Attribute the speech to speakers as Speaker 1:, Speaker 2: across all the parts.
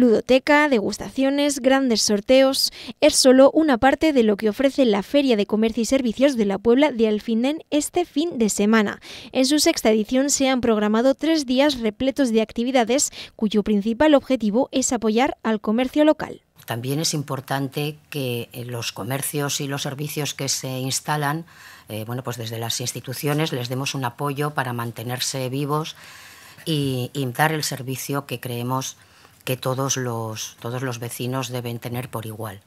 Speaker 1: Ludoteca, degustaciones, grandes sorteos, es solo una parte de lo que ofrece la Feria de Comercio y Servicios de la Puebla de Alfindén este fin de semana. En su sexta edición se han programado tres días repletos de actividades cuyo principal objetivo es apoyar al comercio local.
Speaker 2: También es importante que eh, los comercios y los servicios que se instalan, eh, bueno, pues desde las instituciones les demos un apoyo para mantenerse vivos y, y el servicio que creemos que todos los, todos los vecinos deben tener por igual.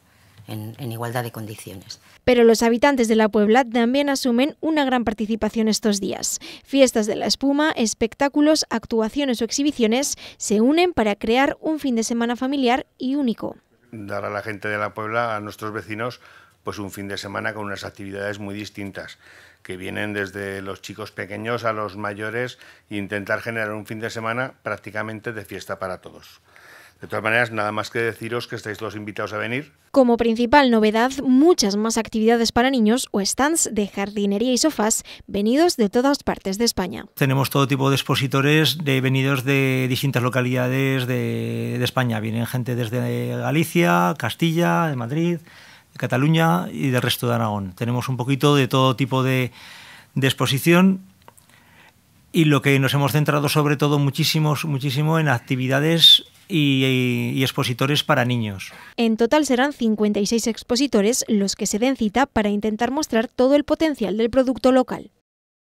Speaker 2: En, en, igualdad de condiciones.
Speaker 1: Pero los habitantes de la Puebla también asumen una gran participación estos días. Fiestas de la espuma, espectáculos, actuaciones o exhibiciones se unen para crear un fin de semana familiar y único.
Speaker 3: Dar a la gente de la Puebla, a nuestros vecinos, pues un fin de semana con unas actividades muy distintas que vienen desde los chicos pequeños a los mayores e intentar generar un fin de semana prácticamente de fiesta para todos. De todas maneras, nada más que deciros que estáis los invitados a venir.
Speaker 1: Como principal novedad, muchas más actividades para niños o stands de jardinería y sofás venidos de todas partes de España.
Speaker 4: Tenemos todo tipo de expositores de, venidos de distintas localidades de, de España. Vienen gente desde Galicia, Castilla, de Madrid, Cataluña y del resto de Aragón. Tenemos un poquito de todo tipo de, exposición y lo que nos hemos centrado sobre todo muchísimos, muchísimo en actividades y, y, expositores para niños.
Speaker 1: En total serán 56 expositores los que se den cita para intentar mostrar todo el potencial del producto local.